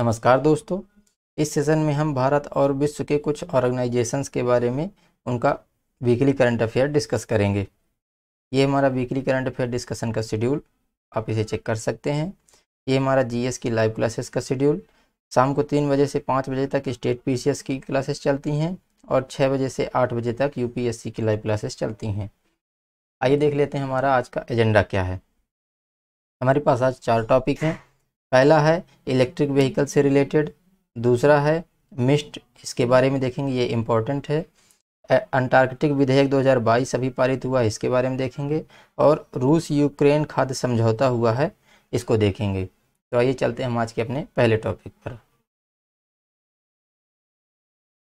नमस्कार दोस्तों इस सेशन में हम भारत और विश्व के कुछ ऑर्गेनाइजेशंस के बारे में उनका वीकली करंट अफेयर डिस्कस करेंगे ये हमारा वीकली करंट अफेयर डिस्कशन का शेड्यूल आप इसे चेक कर सकते हैं ये हमारा जीएस की लाइव क्लासेस का शेड्यूल शाम को तीन बजे से पाँच बजे तक स्टेट पी की क्लासेस चलती हैं और छः बजे से आठ बजे तक यू की लाइव क्लासेस चलती हैं आइए देख लेते हैं हमारा आज का एजेंडा क्या है हमारे पास आज चार टॉपिक हैं पहला है इलेक्ट्रिक व्हीकल से रिलेटेड दूसरा है मिस्ट इसके बारे में देखेंगे ये इम्पोर्टेंट है अंटार्कटिक विधेयक 2022 अभी पारित हुआ है इसके बारे में देखेंगे और रूस यूक्रेन खाद्य समझौता हुआ है इसको देखेंगे तो आइए चलते हैं हम आज के अपने पहले टॉपिक पर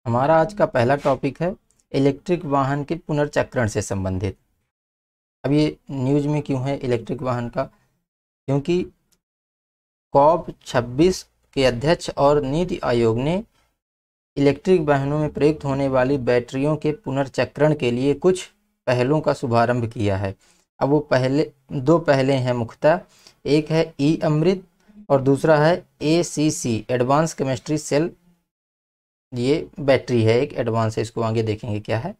हमारा आज का पहला टॉपिक है इलेक्ट्रिक वाहन के पुनर्चक्रण से संबंधित अब ये न्यूज में क्यों है इलेक्ट्रिक वाहन का क्योंकि कॉप 26 के अध्यक्ष और नीति आयोग ने इलेक्ट्रिक वाहनों में प्रयुक्त होने वाली बैटरियों के पुनर्चक्रण के लिए कुछ पहलों का शुभारंभ किया है अब वो पहले दो पहले हैं मुख्यतः एक है ई अमृत और दूसरा है A C C advance chemistry cell ये बैटरी है एक एडवांस है इसको आगे देखेंगे क्या है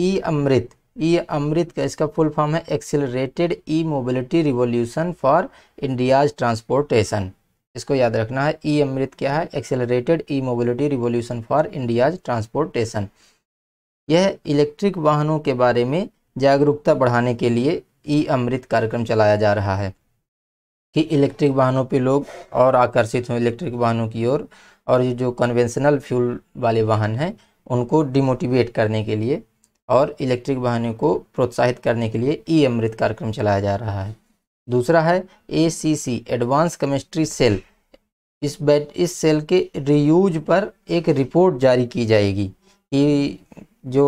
ई अमृत ई e अमृत का इसका फुल फॉर्म है accelerated e mobility revolution for India's transportation इसको याद रखना है ई e अमृत क्या है accelerated e mobility revolution for India's transportation यह इलेक्ट्रिक वाहनों के बारे में जागरूकता बढ़ाने के लिए ई e अमृत कार्यक्रम चलाया जा रहा है कि इलेक्ट्रिक वाहनों पर लोग और आकर्षित हों इलेक्ट्रिक वाहनों की ओर और, और ये जो कन्वेंशनल फ्यूल वाले वाहन हैं उनको डिमोटिवेट करने के लिए और इलेक्ट्रिक वाहनों को प्रोत्साहित करने के लिए ई अमृत कार्यक्रम चलाया जा रहा है दूसरा है A C C advance chemistry cell इस बैट इस सेल के रीयूज पर एक रिपोर्ट जारी की जाएगी कि जो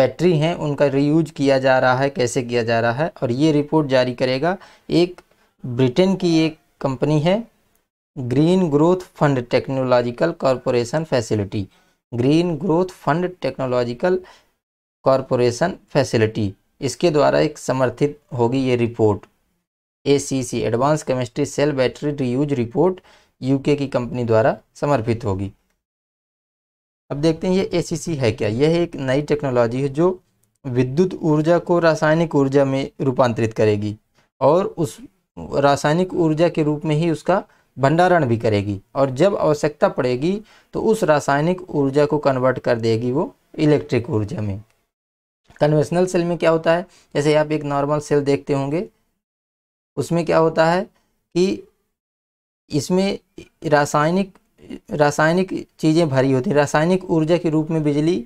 बैटरी हैं उनका रीयूज किया जा रहा है कैसे किया जा रहा है और ये रिपोर्ट जारी करेगा एक ब्रिटेन की एक कंपनी है green growth fund technological corporation facility green growth fund technological corporation facility इसके द्वारा एक समर्थित होगी ये report A C C advance chemistry cell battery reuse report UK की कंपनी द्वारा समर्पित होगी अब देखते हैं ये ए है क्या यह एक नई टेक्नोलॉजी है जो विद्युत ऊर्जा को रासायनिक ऊर्जा में रूपांतरित करेगी और उस रासायनिक ऊर्जा के रूप में ही उसका भंडारण भी करेगी और जब आवश्यकता पड़ेगी तो उस रासायनिक ऊर्जा को कन्वर्ट कर देगी वो इलेक्ट्रिक ऊर्जा में कन्वेंशनल सेल में क्या होता है जैसे आप एक नॉर्मल सेल देखते होंगे उसमें क्या होता है कि इसमें रासायनिक रासायनिक चीज़ें भरी होती हैं रासायनिक ऊर्जा के रूप में बिजली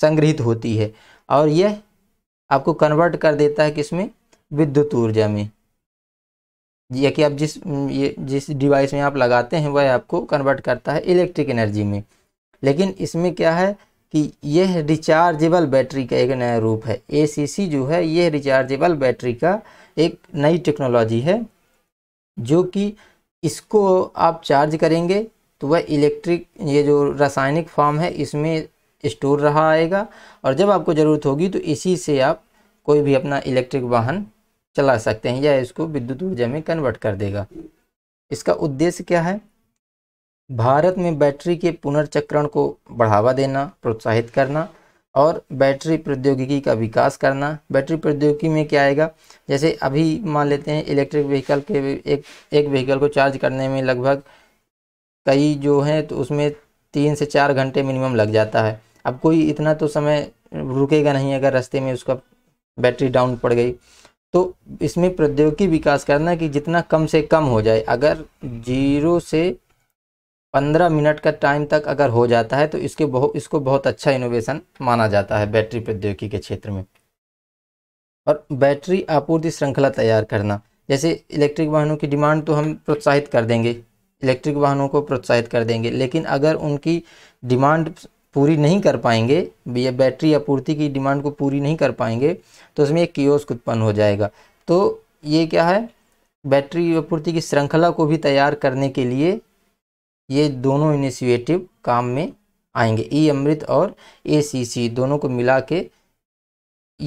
संग्रहित होती है और यह आपको कन्वर्ट कर देता है किसमें विद्युत ऊर्जा में या कि आप जिस ये जिस डिवाइस में आप लगाते हैं वह आपको कन्वर्ट करता है इलेक्ट्रिक एनर्जी में लेकिन इसमें क्या है कि यह रिचार्जेबल बैटरी का एक नया रूप है ए जो है यह रिचार्जेबल बैटरी का एक नई टेक्नोलॉजी है जो कि इसको आप चार्ज करेंगे तो वह इलेक्ट्रिक ये जो रासायनिक फॉर्म है इसमें स्टोर रहा आएगा और जब आपको ज़रूरत होगी तो इसी से आप कोई भी अपना इलेक्ट्रिक वाहन चला सकते हैं या इसको विद्युत ऊर्जा में कन्वर्ट कर देगा इसका उद्देश्य क्या है भारत में बैटरी के पुनर्चक्रण को बढ़ावा देना प्रोत्साहित करना और बैटरी प्रौद्योगिकी का विकास करना बैटरी प्रौद्योगिकी में क्या आएगा जैसे अभी मान लेते हैं इलेक्ट्रिक व्हीकल के एक एक व्हीकल को चार्ज करने में लगभग कई जो हैं तो उसमें तीन से चार घंटे मिनिमम लग जाता है अब कोई इतना तो समय रुकेगा नहीं अगर रास्ते में उसका बैटरी डाउन पड़ गई तो इसमें प्रौद्योगिकी विकास करना कि जितना कम से कम हो जाए अगर जीरो से पंद्रह मिनट का टाइम तक अगर हो जाता है तो इसके बहुत इसको बहुत अच्छा इनोवेशन माना जाता है बैटरी प्रौद्योगिकी के क्षेत्र में और बैटरी आपूर्ति श्रृंखला तैयार करना जैसे इलेक्ट्रिक वाहनों की डिमांड तो हम प्रोत्साहित कर देंगे इलेक्ट्रिक वाहनों को प्रोत्साहित कर देंगे लेकिन अगर उनकी डिमांड पूरी नहीं कर पाएंगे या बैटरी आपूर्ति की डिमांड को पूरी नहीं कर पाएंगे तो उसमें एक कियोस्क उत्पन्न हो जाएगा तो ये क्या है बैटरी आपूर्ति की श्रृंखला को भी तैयार करने के लिए ये दोनों इनिशिएटिव काम में आएंगे ई अमृत और ए सी सी दोनों को मिला के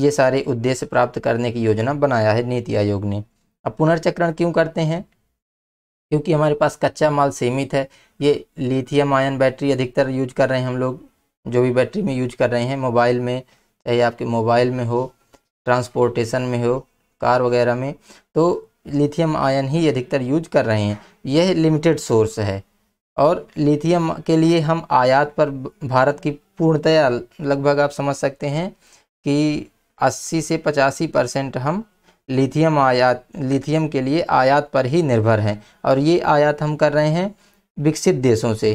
ये सारे उद्देश्य प्राप्त करने की योजना बनाया है नीति आयोग ने अब पुनर्चक्रण क्यों करते हैं क्योंकि हमारे पास कच्चा माल सीमित है ये लिथियम आयन बैटरी अधिकतर यूज कर रहे हैं हम लोग जो भी बैटरी में यूज कर रहे हैं मोबाइल में चाहे आपके मोबाइल में हो ट्रांसपोर्टेशन में हो कार वगैरह में तो लिथियम आयन ही अधिकतर यूज कर रहे हैं यह लिमिटेड सोर्स है और लिथियम के लिए हम आयात पर भारत की पूर्णतया लगभग आप समझ सकते हैं कि 80 से पचासी परसेंट हम लिथियम आयात लिथियम के लिए आयात पर ही निर्भर हैं और ये आयात हम कर रहे हैं विकसित देशों से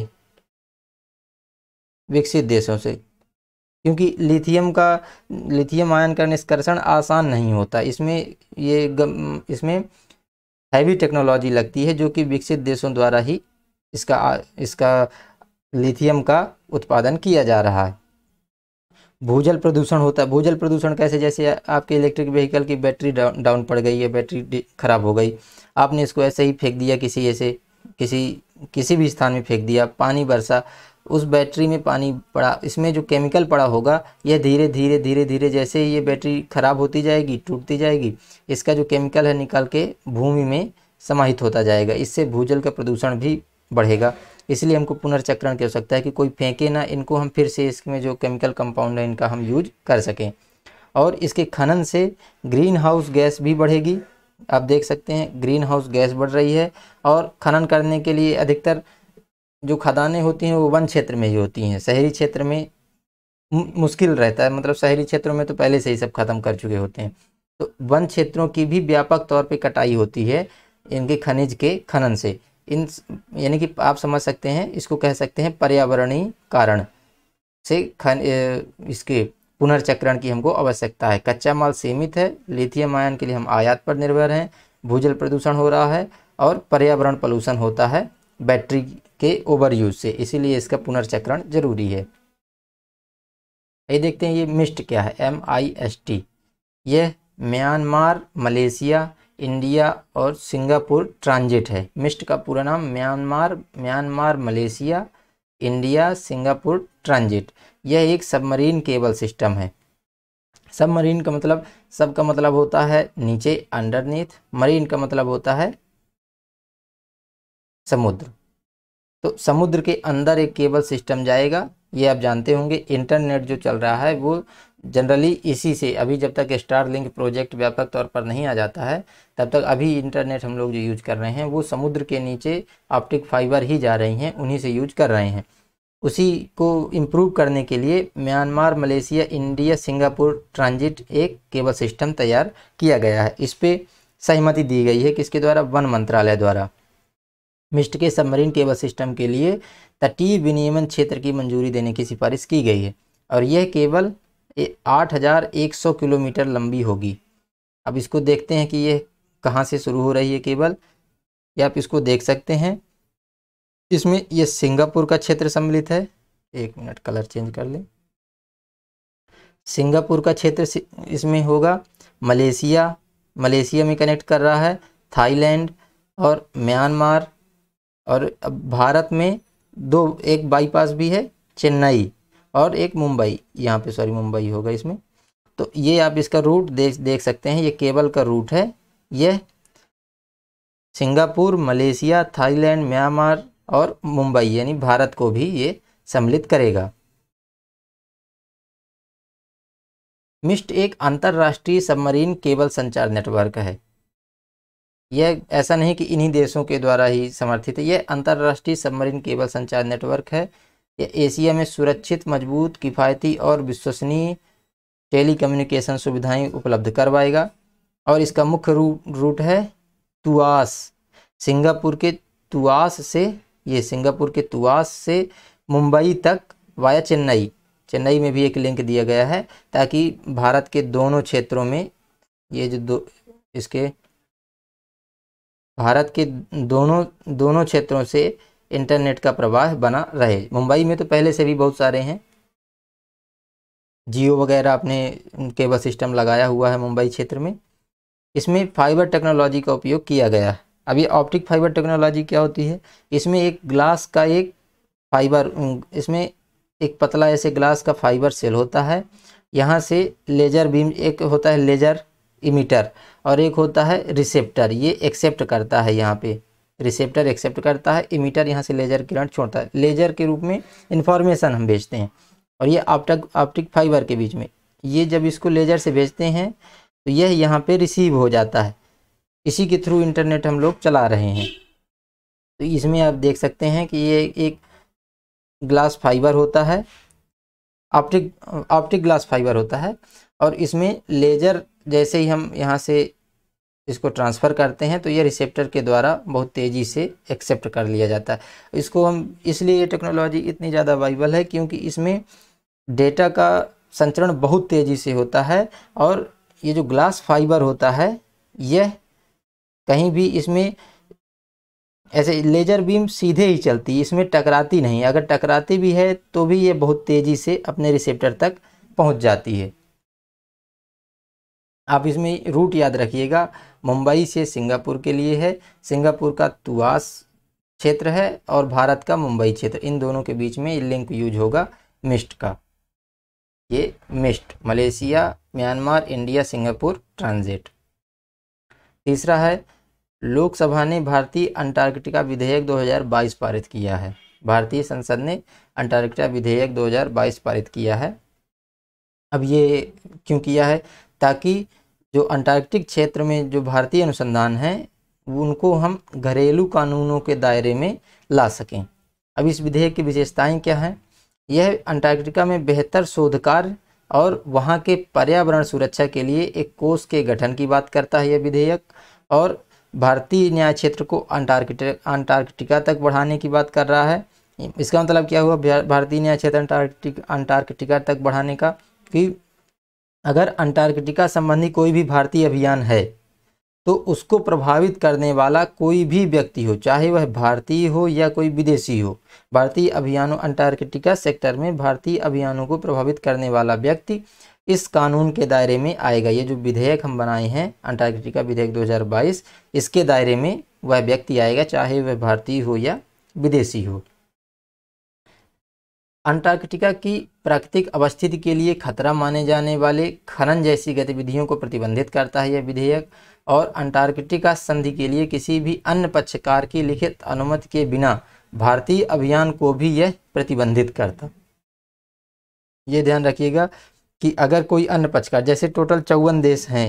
विकसित देशों से क्योंकि लिथियम का लिथियम आयन का निष्कर्षण आसान नहीं होता इसमें ये इसमें हैवी टेक्नोलॉजी लगती है जो कि विकसित देशों द्वारा ही इसका इसका लिथियम का उत्पादन किया जा रहा है भूजल प्रदूषण होता है भूजल प्रदूषण कैसे जैसे आपके इलेक्ट्रिक व्हीकल की बैटरी डाउन डाउन पड़ गई है बैटरी ख़राब हो गई आपने इसको ऐसे ही फेंक दिया किसी ऐसे किसी किसी भी स्थान में फेंक दिया पानी बरसा उस बैटरी में पानी पड़ा इसमें जो केमिकल पड़ा होगा यह धीरे धीरे धीरे धीरे जैसे ही ये बैटरी ख़राब होती जाएगी टूटती जाएगी इसका जो केमिकल है निकाल के भूमि में समाहित होता जाएगा इससे भूजल का प्रदूषण भी बढ़ेगा इसलिए हमको पुनर्चक्रण की आवश्यकता है कि कोई फेंके ना इनको हम फिर से इसमें जो केमिकल कंपाउंड है इनका हम यूज कर सकें और इसके खनन से ग्रीन हाउस गैस भी बढ़ेगी आप देख सकते हैं ग्रीन हाउस गैस बढ़ रही है और खनन करने के लिए अधिकतर जो खदानें होती हैं वो वन क्षेत्र में ही होती हैं शहरी क्षेत्र में मुश्किल रहता है मतलब शहरी क्षेत्रों में तो पहले से ही सब खत्म कर चुके होते हैं तो वन क्षेत्रों की भी व्यापक तौर पर कटाई होती है इनके खनिज के खनन से इन यानी कि आप समझ सकते हैं इसको कह सकते हैं पर्यावरणीय कारण से खन इसके पुनर्चक्रण की हमको आवश्यकता है कच्चा माल सीमित है लिथियम आयन के लिए हम आयात पर निर्भर हैं भूजल प्रदूषण हो रहा है और पर्यावरण पलूषण होता है बैटरी के ओवर यूज से इसीलिए इसका पुनर्चक्रण जरूरी है ये देखते हैं ये मिस्ट क्या है एम आई एस टी यह म्यांमार मलेशिया इंडिया और सिंगापुर ट्रांजिट है मिस्ट का पूरा नाम Myanmar Myanmar Malaysia India Singapore transit यह एक सबमरीन केबल सिस्टम है सबमरीन का मतलब सब का मतलब होता है नीचे अंडरनीथ मरीन का मतलब होता है समुद्र तो समुद्र के अंदर एक केबल सिस्टम जाएगा ये आप जानते होंगे इंटरनेट जो चल रहा है वो जनरली इसी से अभी जब तक स्टार लिंक प्रोजेक्ट व्यापक तौर पर नहीं आ जाता है तब तक अभी इंटरनेट हम लोग जो यूज कर रहे हैं वो समुद्र के नीचे ऑप्टिक फाइबर ही जा रही हैं उन्हीं से यूज कर रहे हैं उसी को इम्प्रूव करने के लिए Myanmar Malaysia India Singapore transit एक केबल सिस्टम तैयार किया गया है इस पर सहमति दी गई है किसके द्वारा वन मंत्रालय द्वारा मिस्ट के सबमरीन केबल सिस्टम के लिए तटीय विनियमन क्षेत्र की मंजूरी देने की सिफारिश की गई है और यह केबल आठ हज़ार एक सौ किलोमीटर लंबी होगी अब इसको देखते हैं कि ये कहाँ से शुरू हो रही है केबल ये आप इसको देख सकते हैं इसमें ये सिंगापुर का क्षेत्र सम्मिलित है एक मिनट कलर चेंज कर लें सिंगापुर का क्षेत्र इसमें होगा मलेशिया मलेशिया में कनेक्ट कर रहा है थाईलैंड और म्यांमार और भारत में दो एक बाईपास भी है चेन्नई और एक मुंबई यहाँ पे सॉरी मुंबई होगा इसमें तो ये आप इसका रूट देख देख सकते हैं ये केबल का रूट है यह सिंगापुर मलेशिया थाईलैंड म्यांमार और मुंबई यानी भारत को भी ये सम्मिलित करेगा मिस्ट एक अंतर्राष्ट्रीय सबमरीन केबल संचार नेटवर्क है यह ऐसा नहीं कि इन्हीं देशों के द्वारा ही समर्थित है यह अंतर्राष्ट्रीय सबमरीन केबल संचार नेटवर्क है ये एशिया में सुरक्षित मजबूत किफ़ायती और विश्वसनीय टेलीकम्युनिकेशन सुविधाएं उपलब्ध करवाएगा और इसका मुख्य रू, रूट है तुआस सिंगापुर के तुआस से ये सिंगापुर के तुआस से मुंबई तक वाया चेन्नई चेन्नई में भी एक लिंक दिया गया है ताकि भारत के दोनों क्षेत्रों में ये जो दो इसके भारत के दोनों दोनों क्षेत्रों से इंटरनेट का प्रवाह बना रहे मुंबई में तो पहले से भी बहुत सारे हैं जियो वगैरह अपने केबल सिस्टम लगाया हुआ है मुंबई क्षेत्र में इसमें फाइबर टेक्नोलॉजी का उपयोग किया गया है अब ये ऑप्टिक फाइबर टेक्नोलॉजी क्या होती है इसमें एक ग्लास का एक फाइबर इसमें एक पतला ऐसे ग्लास का फाइबर सेल होता है यहाँ से लेजर बीम एक होता है लेजर इमीटर और एक होता है रिसेप्टर ये एक्सेप्ट करता है यहाँ पे रिसेप्टर एक्सेप्ट करता है इमीटर यहाँ से लेजर किरण छोड़ता है लेजर के रूप में इंफॉर्मेशन हम भेजते हैं और ये ऑप्टिक ऑप्टिक फाइबर के बीच में ये जब इसको लेजर से भेजते हैं तो यह यहाँ पे रिसीव हो जाता है इसी के थ्रू इंटरनेट हम लोग चला रहे हैं तो इसमें आप देख सकते हैं कि ये एक ग्लास फाइबर होता है ऑप्टिक ऑप्टिक ग्लास फाइबर होता है और इसमें लेजर जैसे ही हम यहाँ से इसको ट्रांसफ़र करते हैं तो ये रिसेप्टर के द्वारा बहुत तेज़ी से एक्सेप्ट कर लिया जाता है इसको हम इसलिए ये टेक्नोलॉजी इतनी ज़्यादा वाइबल है क्योंकि इसमें डेटा का संचरण बहुत तेज़ी से होता है और ये जो ग्लास फाइबर होता है यह कहीं भी इसमें ऐसे लेज़र बीम सीधे ही चलती है इसमें टकराती नहीं अगर टकराती भी है तो भी ये बहुत तेज़ी से अपने रिसेप्टर तक पहुँच जाती है आप इसमें रूट याद रखिएगा मुंबई से सिंगापुर के लिए है सिंगापुर का तुआस क्षेत्र है और भारत का मुंबई क्षेत्र इन दोनों के बीच में लिंक यूज होगा मिस्ट का ये MIST Malaysia Myanmar India Singapore transit तीसरा है लोकसभा ने भारतीय अंटार्कटिका विधेयक 2022 पारित किया है भारतीय संसद ने अंटार्कटिका विधेयक 2022 पारित किया है अब ये क्यों किया है ताकि जो अंटार्कटिक क्षेत्र में जो भारतीय अनुसंधान है उनको हम घरेलू कानूनों के दायरे में ला सकें अब इस विधेयक की विशेषताएं क्या हैं यह अंटार्कटिका में बेहतर शोध कार्य और वहाँ के पर्यावरण सुरक्षा के लिए एक कोष के गठन की बात करता है यह विधेयक और भारतीय न्याय क्षेत्र को अंटार्कटिका अंटार्कटिका तक बढ़ाने की बात कर रहा है इसका मतलब क्या हुआ भारतीय न्याय क्षेत्र अंटार्कटिक अंटार्कटिका तक बढ़ाने का कि अगर अंटार्कटिका संबंधी कोई भी भारतीय अभियान है तो उसको प्रभावित करने वाला कोई भी व्यक्ति हो चाहे वह भारतीय हो या कोई विदेशी हो भारतीय अभियानों अंटार्कटिका सेक्टर में भारतीय अभियानों को प्रभावित करने वाला व्यक्ति इस कानून के दायरे में आएगा ये जो विधेयक हम बनाए हैं अंटार्कटिका विधेयक 2022 इसके दायरे में वह व्यक्ति आएगा चाहे वह भारतीय हो या विदेशी हो अंटार्कटिका की प्राकृतिक अवस्थिति के लिए खतरा माने जाने वाले खनन जैसी गतिविधियों को प्रतिबंधित करता है यह विधेयक और अंटार्कटिका संधि के लिए किसी भी अन्य पक्षकार की लिखित अनुमति के बिना भारतीय अभियान को भी यह प्रतिबंधित करता ये ध्यान रखिएगा कि अगर कोई अन्य पक्षकार जैसे टोटल चौवन देश हैं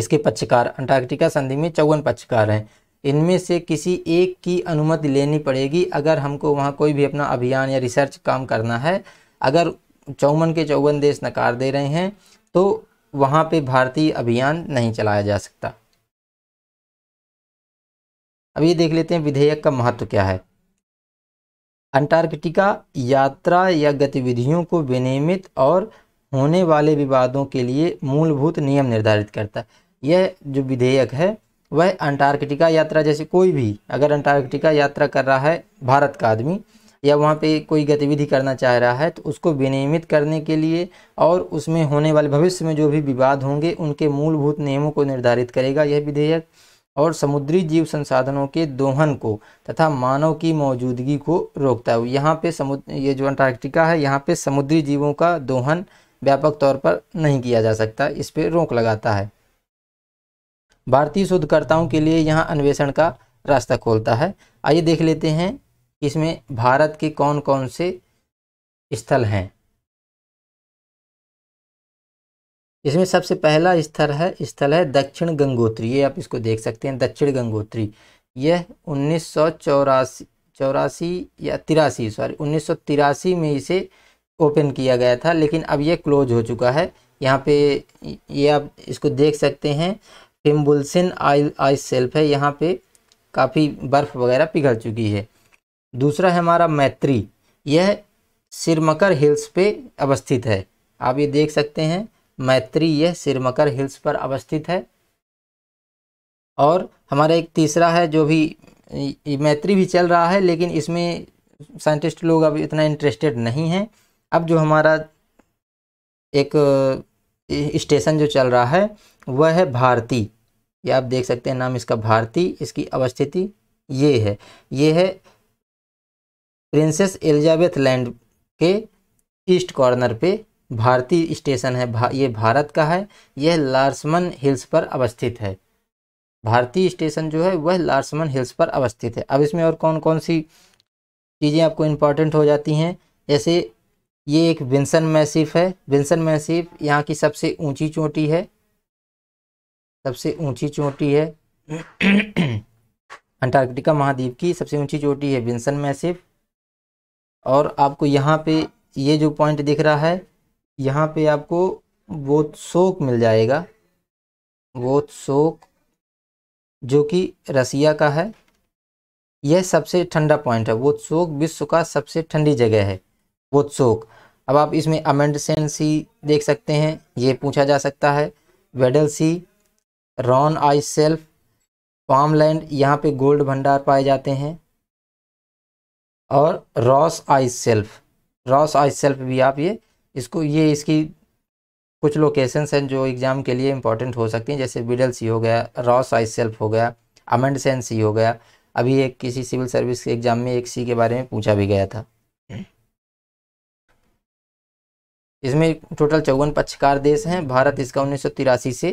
इसके पक्षकार अंटार्कटिका संधि में चौवन पक्षकार हैं इनमें से किसी एक की अनुमति लेनी पड़ेगी अगर हमको वहाँ कोई भी अपना अभियान या रिसर्च काम करना है अगर चौवन के चौवन देश नकार दे रहे हैं तो वहाँ पे भारतीय अभियान नहीं चलाया जा सकता अब ये देख लेते हैं विधेयक का महत्व क्या है अंटार्कटिका यात्रा या गतिविधियों को विनियमित और होने वाले विवादों के लिए मूलभूत नियम निर्धारित करता है यह जो विधेयक है वह अंटार्कटिका यात्रा जैसे कोई भी अगर अंटार्कटिका यात्रा कर रहा है भारत का आदमी या वहाँ पे कोई गतिविधि करना चाह रहा है तो उसको विनियमित करने के लिए और उसमें होने वाले भविष्य में जो भी विवाद होंगे उनके मूलभूत नियमों को निर्धारित करेगा यह विधेयक और समुद्री जीव संसाधनों के दोहन को तथा मानव की मौजूदगी को रोकता है यहाँ पे समुद्र ये जो अंटार्कटिका है यहाँ पे समुद्री जीवों का दोहन व्यापक तौर पर नहीं किया जा सकता इस पर रोक लगाता है भारतीय शोधकर्ताओं के लिए यहाँ अन्वेषण का रास्ता खोलता है आइए देख लेते हैं कि इसमें भारत के कौन कौन से स्थल हैं इसमें सबसे पहला स्थल है स्थल है दक्षिण गंगोत्री ये आप इसको देख सकते हैं दक्षिण गंगोत्री यह उन्नीस सौ चौरासी चौरासी या तिरासी सॉरी उन्नीस सौ तिरासी में इसे ओपन किया गया था लेकिन अब यह क्लोज हो चुका है यहाँ पे ये आप इसको देख सकते हैं हिम्बुलसिन आई आइस सेल्फ है यहाँ पे काफ़ी बर्फ़ वगैरह पिघल चुकी है दूसरा है हमारा मैत्री यह सिरमकर हिल्स पे अवस्थित है आप ये देख सकते हैं मैत्री यह सिरमकर हिल्स पर अवस्थित है और हमारा एक तीसरा है जो भी मैत्री भी चल रहा है लेकिन इसमें साइंटिस्ट लोग अब इतना इंटरेस्टेड नहीं हैं अब जो हमारा एक स्टेशन जो चल रहा है वह है भारती ये आप देख सकते हैं नाम इसका भारती इसकी अवस्थिति ये है ये है प्रिंसेस एलिजाबेथ लैंड के ईस्ट कॉर्नर पे भारतीय स्टेशन है भा, ये भारत का है यह लार्समन हिल्स पर अवस्थित है भारतीय स्टेशन जो है वह लार्समन हिल्स पर अवस्थित है अब इसमें और कौन कौन सी चीज़ें आपको इम्पॉर्टेंट हो जाती हैं जैसे ये एक विंसन मैसिफ है विंसन मैसिफ यहाँ की सबसे ऊंची चोटी है सबसे ऊंची चोटी है अंटार्कटिका महाद्वीप की सबसे ऊंची चोटी है विंसन मैसिव और आपको यहाँ पे ये जो पॉइंट दिख रहा है यहाँ पे आपको बोथ शोक मिल जाएगा बोथ शोक जो कि रसिया का है यह सबसे ठंडा पॉइंट है बोथ शोक विश्व का सबसे ठंडी जगह है बोथ शोक अब आप इसमें अमेंडसेंसी देख सकते हैं ये पूछा जा सकता है Weddell Sea Ronne Ice Shelf farmland यहाँ पे गोल्ड भंडार पाए जाते हैं और Ross Ice Shelf Ross Ice Shelf भी आप ये इसको ये इसकी कुछ लोकेशंस हैं जो एग्ज़ाम के लिए इंपॉर्टेंट हो सकती हैं जैसे बिडल सी हो गया रॉस आई सेल्फ हो गया अमेंड सेन सी हो गया अभी एक किसी सिविल सर्विस के एग्ज़ाम में एक सी के बारे में पूछा भी गया था इसमें टोटल चौवन पक्षकार देश हैं भारत इसका उन्नीस से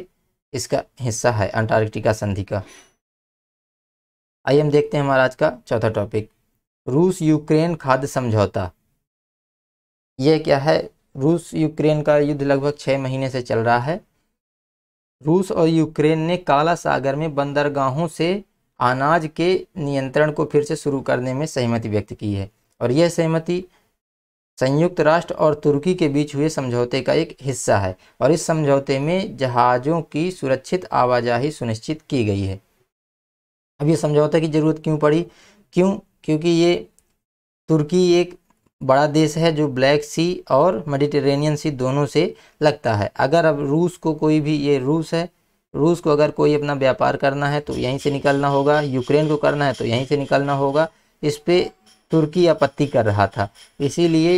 इसका हिस्सा है अंटार्कटिका संधि का आइए हम देखते हैं हमारा आज का चौथा टॉपिक रूस यूक्रेन खाद्य समझौता यह क्या है रूस यूक्रेन का युद्ध लगभग छः महीने से चल रहा है रूस और यूक्रेन ने काला सागर में बंदरगाहों से अनाज के नियंत्रण को फिर से शुरू करने में सहमति व्यक्त की है और यह सहमति संयुक्त राष्ट्र और तुर्की के बीच हुए समझौते का एक हिस्सा है और इस समझौते में जहाज़ों की सुरक्षित आवाजाही सुनिश्चित की गई है अब ये समझौते की ज़रूरत क्यों पड़ी क्यों क्योंकि ये तुर्की एक बड़ा देश है जो ब्लैक सी और मेडिटेरेनियन सी दोनों से लगता है अगर अब रूस को कोई भी ये रूस है रूस को अगर कोई अपना व्यापार करना है तो यहीं से निकलना होगा यूक्रेन को करना है तो यहीं से निकलना होगा इस पर तुर्की आपत्ति कर रहा था इसीलिए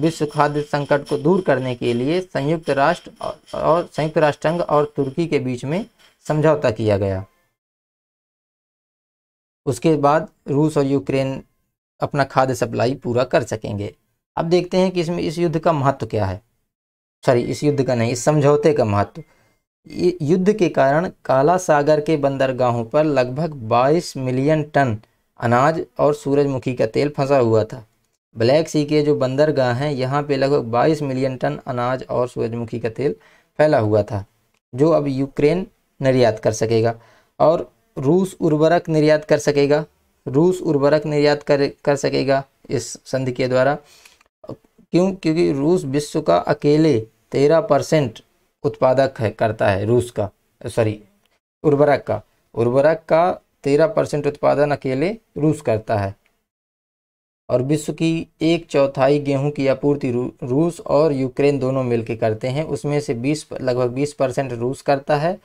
विश्व खाद्य संकट को दूर करने के लिए संयुक्त राष्ट्र और संयुक्त राष्ट्र संघ और तुर्की के बीच में समझौता किया गया उसके बाद रूस और यूक्रेन अपना खाद्य सप्लाई पूरा कर सकेंगे अब देखते हैं कि इसमें इस युद्ध का महत्व क्या है सॉरी इस युद्ध का नहीं इस समझौते का महत्व युद्ध के कारण काला सागर के बंदरगाहों पर लगभग 22 मिलियन टन अनाज और सूरजमुखी का तेल फंसा हुआ था ब्लैक सी के जो बंदरगाह हैं यहाँ पे लगभग 22 मिलियन टन अनाज और सूरजमुखी का तेल फैला हुआ था जो अब यूक्रेन निर्यात कर सकेगा और रूस उर्वरक निर्यात कर सकेगा रूस उर्वरक निर्यात कर कर सकेगा इस संधि के द्वारा क्यों क्योंकि रूस विश्व का अकेले तेरह परसेंट उत्पादक है करता है रूस का सॉरी उर्वरक का उर्वरक का तेरह परसेंट उत्पादन अकेले रूस करता है और विश्व की एक चौथाई गेहूं की आपूर्ति रू, रूस और यूक्रेन दोनों मिलकर करते हैं उसमें से 20 लगभग 20 परसेंट रूस करता है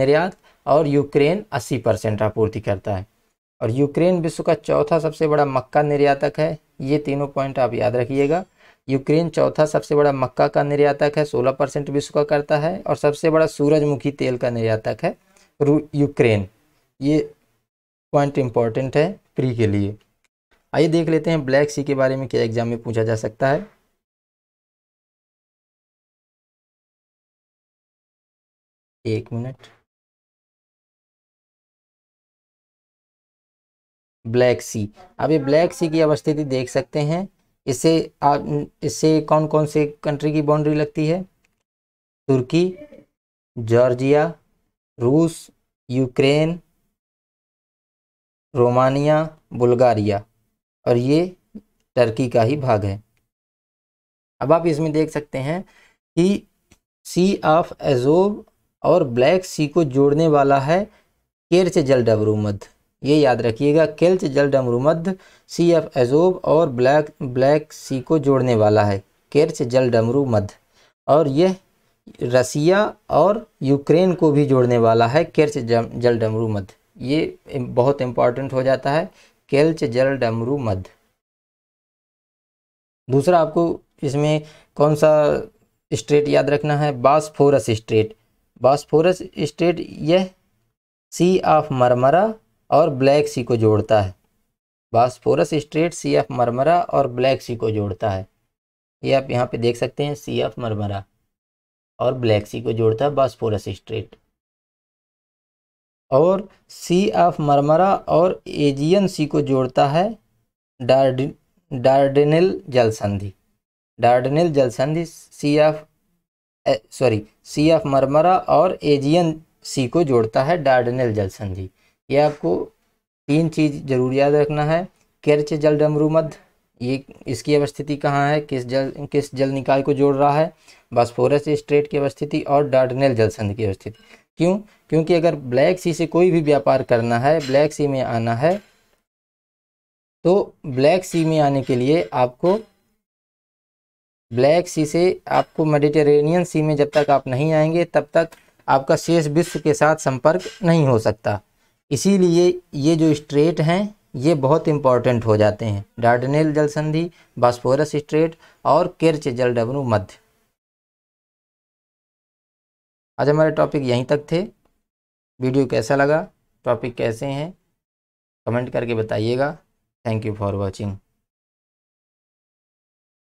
निर्यात और यूक्रेन 80 परसेंट आपूर्ति करता है और यूक्रेन विश्व का चौथा सबसे बड़ा मक्का निर्यातक है ये तीनों पॉइंट आप याद रखिएगा यूक्रेन चौथा सबसे बड़ा मक्का का निर्यातक है सोलह परसेंट विश्व का करता है और सबसे बड़ा सूरजमुखी तेल का निर्यातक है यूक्रेन ये पॉइंट इंपॉर्टेंट है प्री के लिए आइए देख लेते हैं ब्लैक सी के बारे में क्या एग्जाम में पूछा जा सकता है एक मिनट ब्लैक सी अब ये ब्लैक सी की अवस्थिति देख सकते हैं इससे आप इससे कौन कौन से कंट्री की बाउंड्री लगती है तुर्की जॉर्जिया रूस यूक्रेन रोमानिया बुल्गारिया और ये टर्की का ही भाग है अब आप इसमें देख सकते हैं कि सी ऑफ एजोब और ब्लैक सी को जोड़ने वाला है केर्च जल डबरू मध्य ये याद रखिएगा केल्च जल मध्य सी एफ एजोब और ब्लैक ब्लैक सी को जोड़ने वाला है केर्च जल मध्य और यह रसिया और यूक्रेन को भी जोड़ने वाला है केर्च जल मध्य ये बहुत इंपॉर्टेंट हो जाता है केल्च जल डमरू मध दूसरा आपको इसमें कौन सा स्ट्रेट याद रखना है बासफोरस स्ट्रेट बासफोरस स्ट्रेट यह सी ऑफ मरमरा और ब्लैक सी को जोड़ता है Bosphorus Strait Sea of Marmara और ब्लैक सी को जोड़ता है ये आप यहाँ पे देख सकते हैं सी ऑफ मरमरा और ब्लैक सी को जोड़ता है बासफोरस स्ट्रेट और सी ऑफ मरमरा और एजियन सी को जोड़ता है डार्ड डार्डेनल जल संधि डार्डेनल जल संधि Sea of sorry Sea of Marmara और एजियन सी को जोड़ता है डार्डेनल जल संधि ये आपको तीन चीज़ जरूर याद रखना है केरच जल डमरू मध्य ये इसकी अवस्थिति कहाँ है किस जल किस जल निकाय को जोड़ रहा है फोरेस्ट स्ट्रेट की अवस्थिति और डार्डनेल जल संधि की अवस्थिति क्यों क्योंकि अगर ब्लैक सी से कोई भी व्यापार करना है ब्लैक सी में आना है तो ब्लैक सी में आने के लिए आपको ब्लैक सी से आपको मेडिटेरेनियन सी में जब तक आप नहीं आएंगे तब तक आपका शेष विश्व के साथ संपर्क नहीं हो सकता इसीलिए ये जो स्ट्रेट हैं ये बहुत इंपॉर्टेंट हो जाते हैं डार्डनेल जल संधि बास्फोरस स्ट्रेट और किर्च जल डबरू मध्य आज हमारे टॉपिक यहीं तक थे वीडियो कैसा लगा टॉपिक कैसे हैं कमेंट करके बताइएगा थैंक यू फॉर वॉचिंग